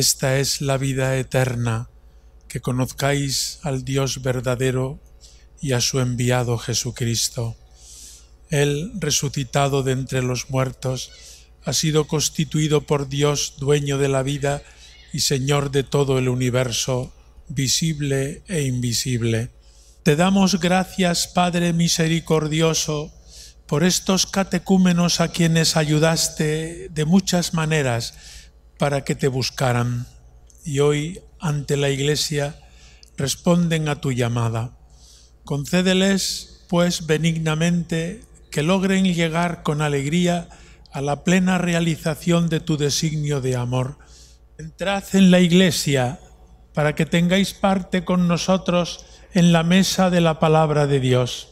Esta es la vida eterna, que conozcáis al Dios verdadero y a su enviado Jesucristo. Él, resucitado de entre los muertos, ha sido constituido por Dios dueño de la vida y Señor de todo el universo, visible e invisible. Te damos gracias, Padre misericordioso, por estos catecúmenos a quienes ayudaste de muchas maneras para que te buscaran y hoy ante la Iglesia responden a tu llamada. Concédeles, pues, benignamente que logren llegar con alegría a la plena realización de tu designio de amor. Entrad en la Iglesia para que tengáis parte con nosotros en la mesa de la palabra de Dios.